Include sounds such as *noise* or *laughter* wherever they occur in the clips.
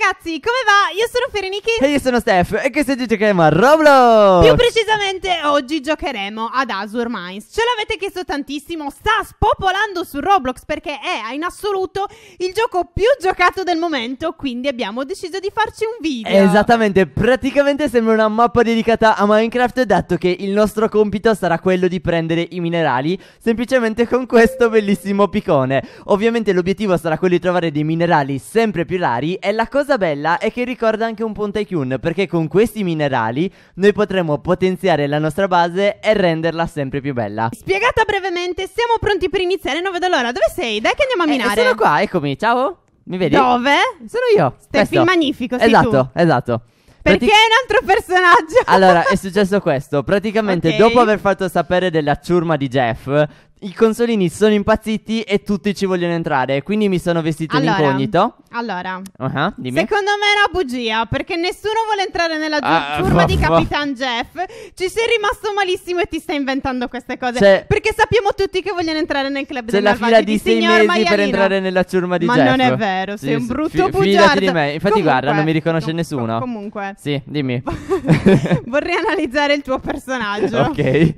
ragazzi, come va? Io sono Ferenichi E io sono Steph E che oggi giocheremo a Roblox Più precisamente oggi giocheremo ad Azure Mines Ce l'avete chiesto tantissimo Sta spopolando su Roblox perché è in assoluto il gioco più giocato del momento Quindi abbiamo deciso di farci un video Esattamente, praticamente sembra una mappa dedicata a Minecraft Dato che il nostro compito sarà quello di prendere i minerali Semplicemente con questo bellissimo piccone Ovviamente l'obiettivo sarà quello di trovare dei minerali sempre più rari E la cosa cosa bella è che ricorda anche un po' Tycoon perché con questi minerali noi potremo potenziare la nostra base e renderla sempre più bella. Spiegata brevemente, siamo pronti per iniziare, non vedo l'ora. Dove sei? Dai che andiamo a eh, minare. Eh, sono qua, eccomi, ciao. Mi vedi? Dove? Sono io. Steffi magnifico, sei Esatto, tu. esatto. Perché è un altro personaggio? allora, è successo questo. Praticamente, *laughs* okay. dopo aver fatto sapere della ciurma di Jeff, i consolini sono impazziti e tutti ci vogliono entrare. Quindi mi sono vestito allora, in incognito. Allora, uh-huh, secondo me è una bugia perché nessuno vuole entrare nella uh, turba di Capitan Jeff. Ci sei rimasto malissimo e ti stai inventando queste cose. Cioè, perché sappiamo tutti che vogliono entrare nel club di dei malvagi. C'è la fila di sei mesi Maialino. per entrare nella turba di Ma Jeff. Ma non è vero, sei un brutto fi- bugiardo. di me. Infatti, comunque, guarda, non mi riconosce com- nessuno. Com- comunque, sì, dimmi. *laughs* Vorrei analizzare il tuo personaggio. ok,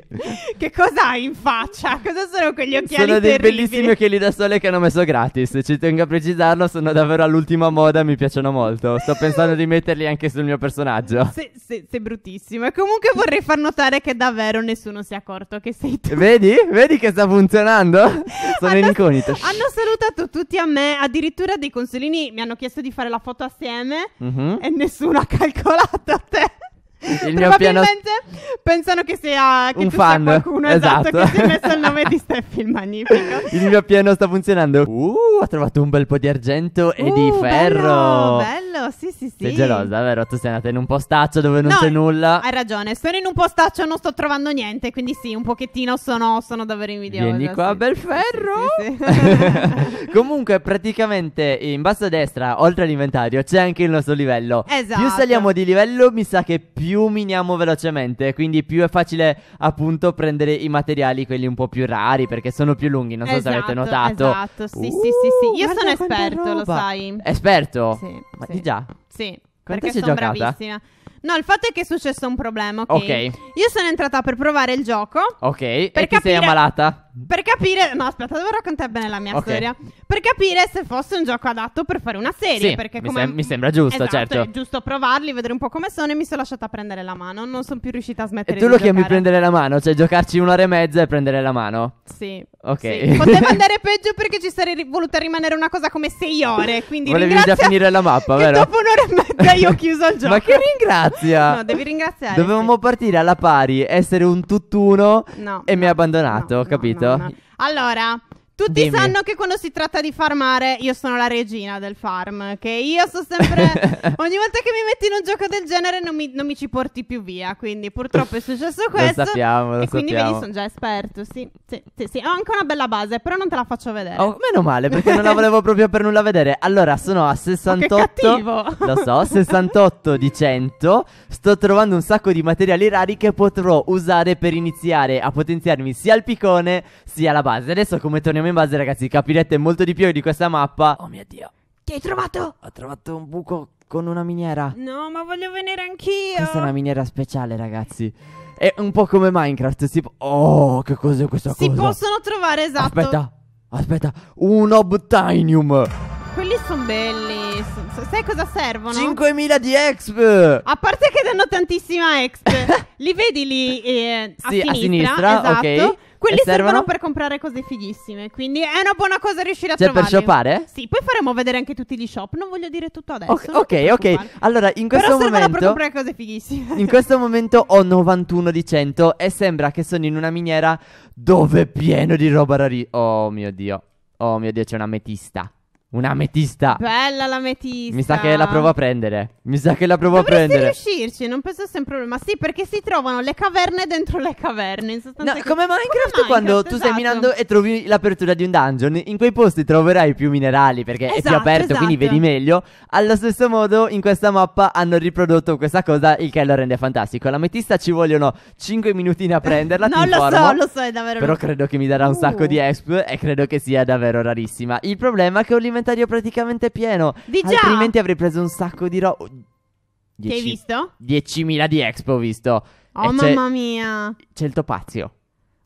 *laughs* che cosa hai in faccia? Cosa sono quegli occhiali Sono dei bellissimi occhiali da sole che hanno messo gratis. Ci tengo a precisarlo, sono davvero all'ultima moda, mi piacciono molto. Sto pensando di metterli anche sul mio personaggio. Sei, sei, sei bruttissimo. E comunque vorrei far notare che davvero nessuno si è accorto che sei tu. Vedi? Vedi che sta funzionando? *laughs* Sono hanno, in incognito. Hanno salutato tutti a me, addirittura dei consolini mi hanno chiesto di fare la foto assieme mm-hmm. e nessuno ha calcolato a te. Il mio piano... pensano che sia che un fan. qualcuno esatto. esatto che si è messo il nome di Steffi il Magnifico. Il mio piano sta funzionando. Uh, ha trovato un bel po' di argento e uh, di ferro. Bello, bello bello, sì, sì, sì. Sei gelosa, vero? Tu sei andata in un postaccio dove non no, c'è nulla. Hai ragione, sono in un postaccio e non sto trovando niente, quindi sì, un pochettino sono, sono davvero invidiosa. Vieni qua, sì. bel ferro. Sì, sì, *laughs* Comunque, praticamente in basso a destra, oltre all'inventario, c'è anche il nostro livello. Esatto. Più saliamo di livello, mi sa che più miniamo velocemente, quindi più è facile appunto prendere i materiali, quelli un po' più rari, perché sono più lunghi, non so esatto, se avete esatto, notato. Esatto, sì, uh, sì, sì, sì. Io uh, sono esperto, roba. lo sai. Esperto? Sì. Ma sì già. Sì. Quanto perché sono bravissima. No, il fatto è che è successo un problema, ok? Ok. Io sono entrata per provare il gioco. Ok. Perché sei ammalata? per capire, no, aspetta, devo raccontare bene la mia okay. storia. Per capire se fosse un gioco adatto per fare una serie. Sì, perché mi, sem- mi sembra giusto, esatto, certo. È giusto provarli, vedere un po' come sono. E mi sono lasciata prendere la mano. Non sono più riuscita a smettere di giocare. E tu lo chiami prendere la mano? Cioè, giocarci un'ora e mezza e prendere la mano? Sì. Ok. Sì. Poteva *laughs* andare peggio perché ci sarei voluta rimanere una cosa come sei ore. Quindi Volevi già finire la mappa, vero? dopo un'ora e mezza io ho chiuso il *laughs* gioco. Ma che ringrazia! no, devi ringraziare. Dovevamo sì. partire alla pari, essere un tutt'uno no, e no, mi ha abbandonato, no, capito? Allora, tutti Dimmi. sanno che quando si tratta di farmare io sono la regina del farm, che io sto sempre... *laughs* ogni volta che mi metti in un gioco del genere non mi, non mi ci porti più via, quindi purtroppo è successo *laughs* questo. lo sappiamo, lo e quindi vedi sono già esperto, sì, sì, sì, sì, Ho anche una bella base, però non te la faccio vedere. Oh, meno male, perché non la volevo proprio per nulla vedere. Allora, sono a 68... *laughs* Oh, lo so, 68 di 100. Sto trovando un sacco di materiali rari che potrò usare per iniziare a potenziarmi sia il piccone sia la base. Adesso come torniamo in in base, ragazzi, capirete molto di più di questa mappa. Oh mio dio. Che hai trovato? Ho trovato un buco con una miniera. No, ma voglio venire anch'io. Questa è una miniera speciale, ragazzi. È un po' come Minecraft. Si... Oh, che cos'è questa si cosa? Si possono trovare, esatto. Aspetta, aspetta. Un Obtinium. Quelli sono belli. sai cosa servono? 5.000 di exp. A parte che danno tantissima exp. *laughs* li vedi lì eh, a, sì, sinistra, a sinistra. Esatto. Okay. Quelli servono? servono? per comprare cose fighissime. Quindi è una buona cosa riuscire a cioè, trovarli. Cioè, per shoppare? Sì, poi faremo vedere anche tutti gli shop. Non voglio dire tutto adesso. Ok, ok, Allora, in questo Però momento. per comprare cose fighissime. In questo momento ho 91 di 100 e sembra che sono in una miniera dove è pieno di roba rari. Oh mio dio. Oh mio dio, c'è una metista. Un'ametista. Bella l'ametista. Mi sa che la provo a prendere. Mi sa che la provo Dovresti a prendere. Dovresti riuscirci, non penso sia un problema. Sì, perché si trovano le caverne dentro le caverne. In sostanza no, che... come Minecraft, come quando Minecraft, tu stai esatto. minando e trovi l'apertura di un dungeon. In quei posti troverai più minerali perché esatto, è più esatto, aperto, esatto. quindi vedi meglio. Allo stesso modo, in questa mappa hanno riprodotto questa cosa, il che lo rende fantastico. L'ametista ci vogliono 5 minutini a prenderla. *laughs* non lo informo, so, lo so, è davvero. Però credo che mi darà un uh. sacco di uh. exp e credo che sia davvero rarissima. Il problema è che ho l'inventario commentario praticamente pieno. Di già. Altrimenti avrei preso un sacco di roba. Che hai visto? 10.000 di Expo ho visto. Oh, e mamma mia. C'è il topazio.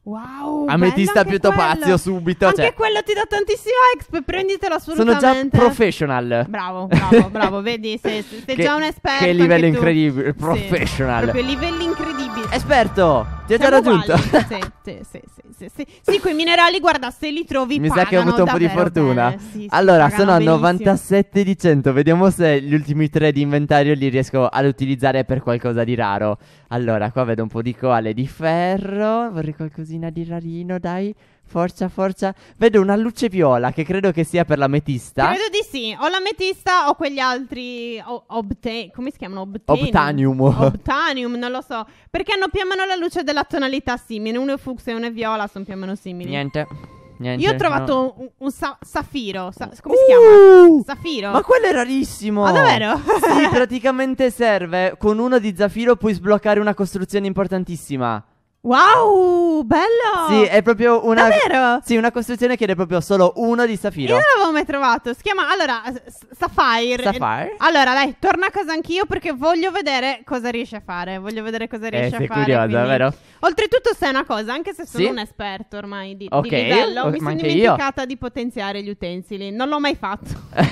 Wow, Ametista ah, più topazio subito. Anche cioè. quello ti dà tantissima exp. Prenditelo assolutamente. Sono già professional. Bravo, bravo, *laughs* bravo. Vedi, sei, sei che, già un esperto. Che livello incredibile. Tu. Professional. Sì, proprio livelli incredibili. Esperto, ti ho già raggiunto. *laughs* Sì, sì, sì, sì, sì, sì. quei minerali, guarda, se li trovi. Mi sa che ho avuto un po' di fortuna. Sì, sì, allora, sono a 97 di 100. Vediamo se gli ultimi tre di inventario li riesco ad utilizzare per qualcosa di raro. Allora, qua vedo un po' di coale di ferro. Vorrei qualcosina qualcosina di rarino, dai. Forza, forza. Vedo una luce viola che credo che sia per l'ametista. Credo di sì. O l'ametista o quegli altri. O, obte- come si chiamano? Obtenium. Obtanium. Obtanium, non lo so. Perché hanno più o meno la luce della tonalità simile. Uno è fucsia e uno è viola, sono più o meno simili. Niente. Niente, Io ho trovato no. un, un sa- saffiro. Sa- come uh, si chiama? Safiro. Ma quello è rarissimo. Ma ah, davvero? sì, praticamente serve con uno di zaffiro puoi sbloccare una costruzione importantissima. Wow, bello! Sì, è proprio una. Davvero? Sì, una costruzione che ne è proprio solo uno di Safiro. Io non l'avevo mai trovato. Si chiama. Allora, S- Sapphire. Sapphire. Allora, dai, torna a casa anch'io perché voglio vedere cosa riesce a fare. Voglio vedere cosa riesce eh, a fare. Sei curiosa, quindi... vero? Oltretutto, sai una cosa, anche se sono sì? un esperto ormai di, okay. di livello, okay, oh, mi sono dimenticata io. di potenziare gli utensili. Non l'ho mai fatto. *laughs*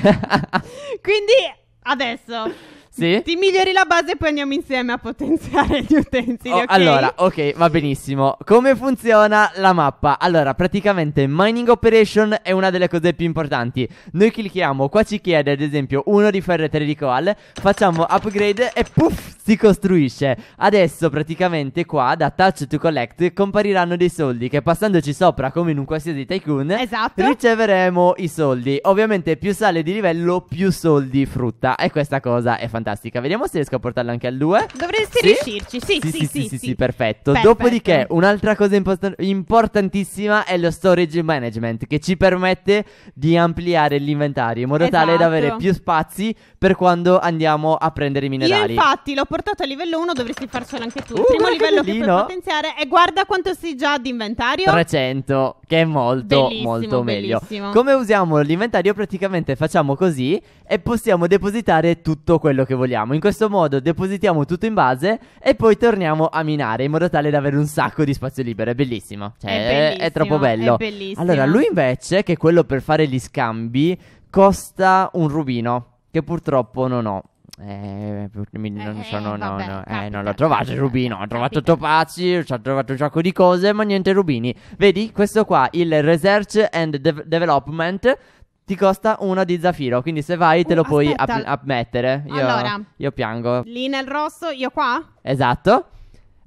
quindi, adesso. Sì? Ti migliori la base e poi andiamo insieme a potenziare gli utensili. Oh, okay? Allora, ok, va benissimo. Come funziona la mappa? Allora, praticamente mining operation è una delle cose più importanti. Noi clicchiamo, qua ci chiede ad esempio uno di ferro e tre di coal, facciamo upgrade e puff, si costruisce. Adesso praticamente qua da touch to collect compariranno dei soldi che passandoci sopra come in un qualsiasi tycoon, esatto. riceveremo i soldi. Ovviamente più sale di livello, più soldi frutta e questa cosa è fantastica fantastica. Vediamo se riesco a portarla anche al 2. Dovresti sì? riuscirci, sì sì sì, sì, sì, sì, sì, sì, perfetto. perfetto. Dopodiché, un'altra cosa imposta- importantissima è lo storage management, che ci permette di ampliare l'inventario in modo esatto. tale da avere esatto. più spazi per quando andiamo a prendere i minerali. Io infatti l'ho portato a livello 1, dovresti farcelo anche tu. Il uh, primo livello che, che puoi potenziare e guarda quanto sei già di inventario. 300, che è molto, bellissimo, molto meglio. Bellissimo. Come usiamo l'inventario? Praticamente facciamo così e possiamo depositare tutto quello che che vogliamo. In questo modo depositiamo tutto in base e poi torniamo a minare in modo tale da avere un sacco di spazio libero. È bellissimo. Cioè, è, è troppo bello. È bellissimo. Allora, lui invece, che è quello per fare gli scambi, costa un rubino. Che purtroppo non ho. Eh, non, eh, sono, no, no, eh, non l'ho trovato il rubino. Ho trovato Topazi, ho trovato un sacco di cose, ma niente rubini. Vedi, questo qua, il Research and De- Development, ti costa uno di zaffiro. Quindi se vai, te uh, lo puoi app- ammettere. Io, allora, io piango. Lì nel rosso, io qua? Esatto.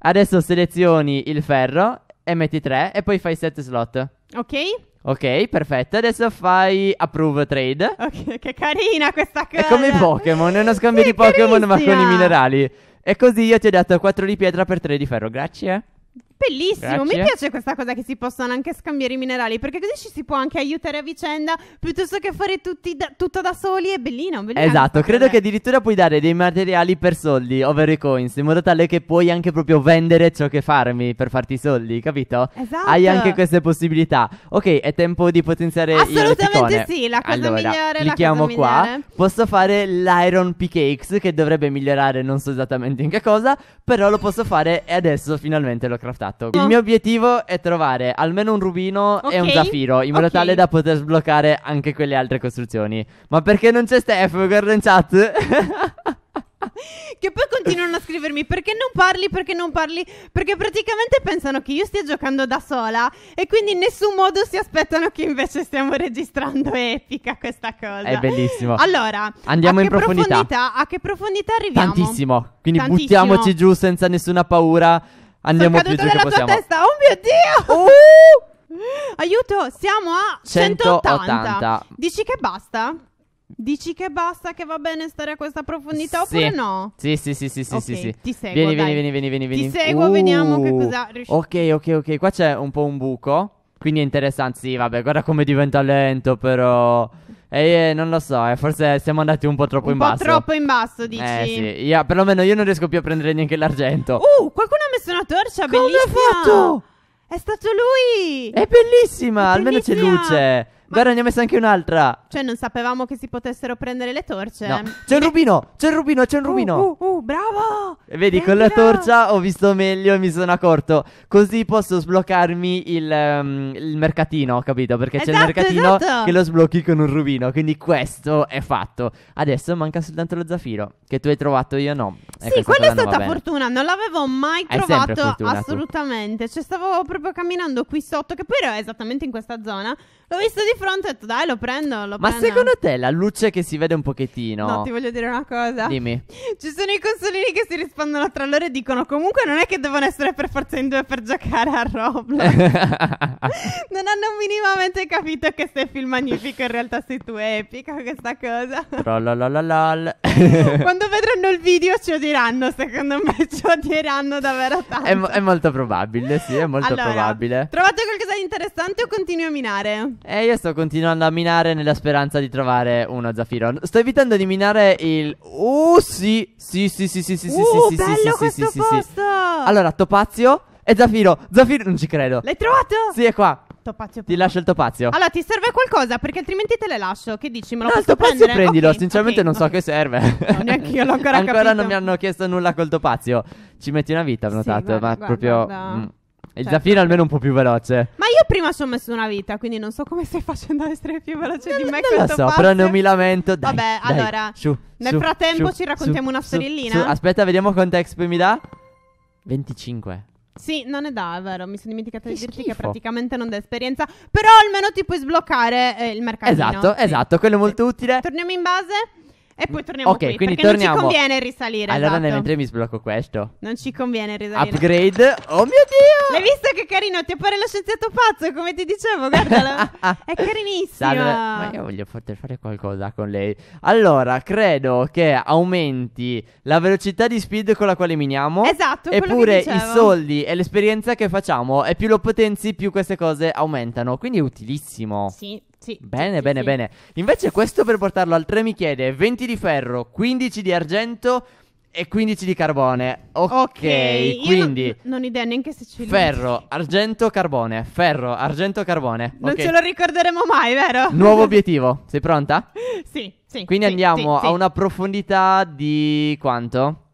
Adesso selezioni il ferro e metti 3 e poi fai 7 slot. Ok. Ok, perfetto. Adesso fai approve trade. Okay, che carina questa cosa. È come i Pokémon, è uno scambio sì, di Pokémon ma con i minerali. E così io ti ho dato 4 di pietra per 3 di ferro. Grazie. Bellissimo, Grazie. mi piace questa cosa che si possono anche scambiare i minerali, perché così ci si può anche aiutare a vicenda piuttosto che fare da, tutto da soli, è bellino, bellino Esatto, credo che addirittura puoi dare dei materiali per soldi, ovvero i coins, in modo tale che puoi anche proprio vendere ciò che farmi per farti i soldi, capito? Esatto. Hai anche queste possibilità. Ok, è tempo di potenziare Assolutamente sì, la cosa allora, migliore, clicchiamo la cosa qua. Posso fare l'Iron PKX che dovrebbe migliorare non so esattamente in che cosa, però lo posso fare e adesso finalmente l'ho craftato. Esatto. Il mio obiettivo è trovare almeno un rubino okay. e un zaffiro, in modo okay. tale da poter sbloccare anche quelle altre costruzioni. Ma perché non c'è Steph? Guarda in chat. che poi continuano a scrivermi perché non parli, perché non parli, perché praticamente pensano che io stia giocando da sola e quindi in nessun modo si aspettano che invece stiamo registrando è epica questa cosa. È bellissimo. Allora, andiamo in profondità. profondità. A che profondità arriviamo? Tantissimo. Quindi Tantissimo. buttiamoci giù senza nessuna paura. Andiamo più giù che possiamo. Testa. Oh mio Dio! Uh! *laughs* Aiuto, siamo a 180. 180. Dici che basta? Dici che basta, che va bene stare a questa profondità sì. oppure no? Sì, sì, sì, sì, sì, okay, sì, sì. Ti seguo, vieni, dai. vieni, vieni, vieni, vieni. Ti seguo, uh, vediamo che uh! cosa riusci- Ok, ok, ok, qua c'è un po' un buco, quindi è interessante. Sì, vabbè, guarda come diventa lento però. Eh, non lo so, eh, forse siamo andati un po' troppo un in po basso. Un po' troppo in basso, dici? Eh sì, io, perlomeno io non riesco più a prendere neanche l'argento. Uh, qualcuno ha messo una torcia, Come bellissima! Come ha fatto? È stato lui! È bellissima, è bellissima. almeno c'è luce. Guarda, ne ho messa anche un'altra. Cioè, non sapevamo che si potessero prendere le torce. No. C'è un eh. rubino, c'è un rubino, c'è un uh, rubino. Uh, uh, uh bravo! E vedi, con la torcia ho visto meglio e mi sono accorto. Così posso sbloccarmi il, um, il mercatino, capito? Perché esatto, c'è il esatto, mercatino esatto. che lo sblocchi con un rubino. Quindi questo è fatto. Adesso manca soltanto lo zafiro, che tu hai trovato, io no. E sì, quella è stata fortuna. Non l'avevo mai è trovato fortuna, assolutamente. Tu. Cioè, stavo proprio camminando qui sotto, che poi ero esattamente in questa zona. L'ho visto di fronte e ho detto dai lo prendo, lo Ma prendo. secondo te la luce che si vede un pochettino... No, ti voglio dire una cosa. Dimmi. Ci sono i consolini che si rispondono tra loro e dicono comunque non è che devono essere per forza in due per giocare a Roblox. *laughs* non hanno minimamente capito che sei film magnifico in realtà sei tu epica questa cosa. Trollalalalal. *laughs* Quando vedranno il video ce lo diranno secondo me *laughs* ci odieranno davvero tanto. È, è molto probabile, sì, è molto allora, probabile. Trovate qualcosa di interessante o continui a minare? Eh, io sto sto continuando a minare nella speranza di trovare uno zaffiro. Sto evitando di minare il... Oh sì, sì, sì, sì, sì, sì, sì, uh, sì, sì, sì, sì, sì, sì. Allora, Topazio e Zaffiro. Zaffiro, non ci credo. L'hai trovato? Sì, è qua. Topazio. Ti lascio il topazio. Allora, ti serve qualcosa? Perché altrimenti te le lascio. Che dici? Me lo no, posso topazio prendere? prendilo. Sinceramente, non so che serve. No, neanche io l'ho ancora, ancora *laughs* capito. Ancora non mi hanno chiesto nulla col topazio. Ci metti una vita, ho notato. ma proprio. Guarda. Mm. Il cioè, zaffiro almeno un po' più veloce. Ma io prima ci ho messo una vita, quindi non so come stai facendo ad essere più veloce non, di me. Non lo so, passe. però non mi lamento. Dai, Vabbè, dai, allora. Su, nel su, frattempo su, ci raccontiamo una storiellina. Aspetta, vediamo quanto XP mi dà. 25. Sì, non ne dà, è vero. Mi sono dimenticata di dirti schifo. che praticamente non dà esperienza. Però almeno ti puoi sbloccare eh, il mercato. Esatto, esatto, quello è molto sì. utile. Torniamo in base. E poi torniamo okay, qui, quindi torniamo. non ci conviene risalire, Allora esatto. mentre mi sblocco questo. Non ci conviene risalire. Upgrade. Oh mio Dio! L'hai visto che carino? Ti appare lo scienziato pazzo, come ti dicevo, guardalo. *laughs* È carinissimo. Ma io voglio poter fare qualcosa con lei. Allora, credo che aumenti la velocità di speed con la quale miniamo. Esatto, Eppure i soldi e l'esperienza che facciamo e più lo potenzi, più queste cose aumentano. Quindi è utilissimo. Sì. Sì. Bene, sì, bene, sì. bene. Invece questo per portarlo al 3 mi chiede 20 di ferro, 15 di argento e 15 di carbone. Ok, okay quindi... Non, non ho idea neanche se ci... Ferro, argento, carbone. Ferro, argento, carbone. Non okay. ce lo ricorderemo mai, vero? Nuovo *laughs* obiettivo. Sei pronta? sì, sì. Quindi sì, andiamo a una profondità di quanto?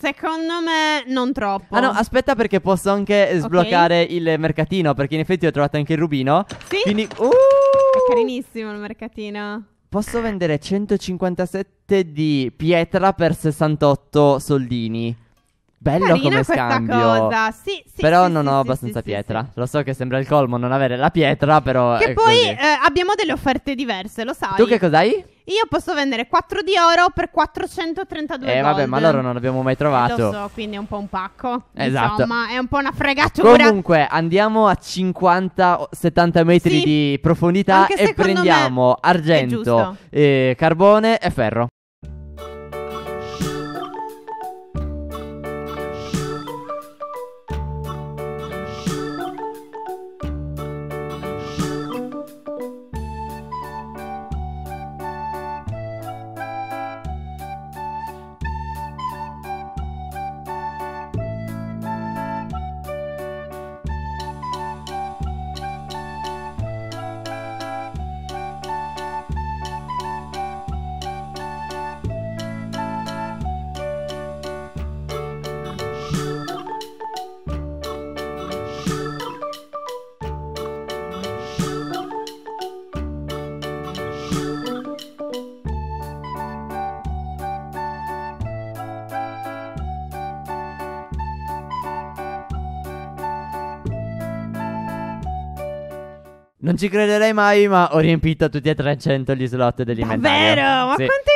Secondo me non troppo. Ah no, aspetta perché posso anche sbloccare okay. il mercatino perché in effetti ho trovato anche il rubino. Sì. Quindi... Uh! È carinissimo il mercatino. Posso vendere 157 di pietra per 68 soldini. Bello Carina come scambio. Cosa. Sì, sì, però sì, non sì, ho sì, abbastanza pietra. Lo so che sembra il colmo non avere la pietra, però. Che poi eh, abbiamo delle offerte diverse, lo sai. Tu che cos'hai? Io posso vendere 4 di oro per 432 Eh, gold. vabbè, ma loro non l'abbiamo mai eh, trovato. Lo so, quindi è un po' un pacco. Esatto. Insomma, è un po' una fregatura. Comunque, andiamo a 50-70 metri sì. di profondità Anche e prendiamo argento, eh, carbone e ferro. Non ci crederei mai, ma ho riempito tutti e 300 gli slot dell'inventario. Vero? Ma sì. quanto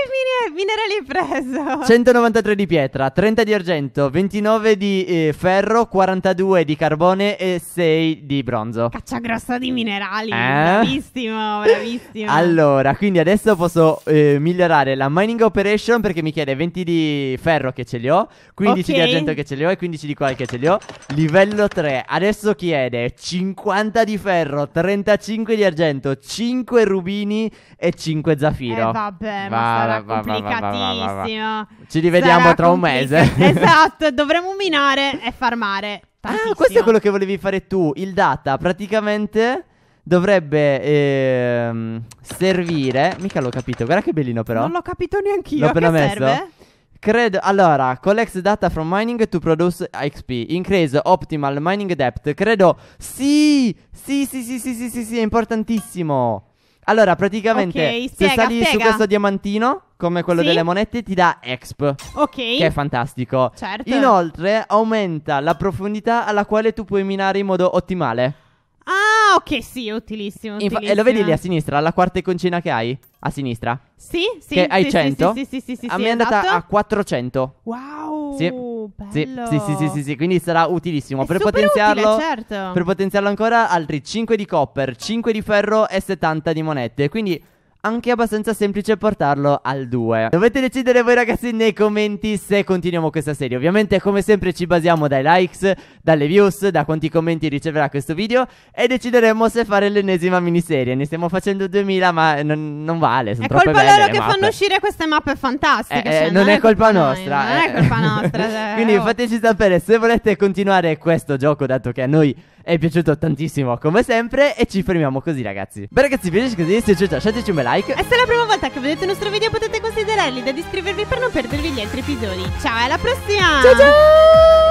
minerali preso? 193 di pietra, 30 di argento, 29 di eh, ferro, 42 di carbone e 6 di bronzo. Caccia grossa di minerali. Eh? Bravissimo, bravissimo. *laughs* allora, quindi adesso posso eh, migliorare la mining operation perché mi chiede 20 di ferro che ce li ho, 15 okay. di argento che ce li ho e 15 di quale che ce li ho. Livello 3. Adesso chiede 50 di ferro, 35 di argento, 5 rubini e 5 zaffiro. Eh, vabbè, vabbè, ma sarà va complicatissimo. Ci rivediamo Sarà tra un mese. *laughs* esatto, *laughs* dovremmo minare e farmare. Tantissimo. Ah, questo è quello che volevi fare tu. Il data praticamente dovrebbe ehm, servire. Mica l'ho capito, guarda che bellino però. Non l'ho capito neanche io. L'ho appena messo. Serve? Credo, allora, collects data from mining to produce XP. Increase optimal mining depth. Credo. Sì, sì, sì, sì, sì, sì, sì, sì, è importantissimo. Allora, praticamente, okay, spiega, se sali spiega. su questo diamantino, come quello Sì. delle monete, ti dà exp. Ok. Che è fantastico. Certo. Inoltre aumenta la profondità alla quale tu puoi minare in modo ottimale. Ah, ok, sì, è utilissimo. Infa- e lo vedi lì a sinistra, la quarta iconcina che hai? A sinistra. Sì, sì. che hai sì, 100. Sì, sì, sì, sì, sì, A me è andata esatto. a 400. Wow. Sì, Sì, bello. sì, sì, sì, sì, sì, quindi sarà utilissimo. È per super potenziarlo, utile, certo. per potenziarlo ancora, altri 5 di copper, 5 di ferro e 70 di monete. Quindi anche abbastanza semplice portarlo al 2. Dovete decidere voi ragazzi nei commenti se continuiamo questa serie. Ovviamente come sempre ci basiamo dai likes, dalle views, da quanti commenti riceverà questo video e decideremo se fare l'ennesima miniserie. Ne stiamo facendo 2000 ma non, non vale, sono è belle È colpa loro che mappe. fanno uscire queste mappe fantastiche. Eh, eh cioè, non, non, è, è colpa, colpa nostra. Non è eh. colpa nostra. *laughs* Cioè, Quindi oh. fateci sapere se volete continuare questo gioco dato che a noi è piaciuto tantissimo come sempre e ci fermiamo così ragazzi. Beh ragazzi, vi piace così, se è piaciuto lasciateci un bel like. E se è la prima volta che vedete il nostro video potete considerarli da iscrivervi per non perdervi gli altri episodi. Ciao, alla prossima! Ciao ciao!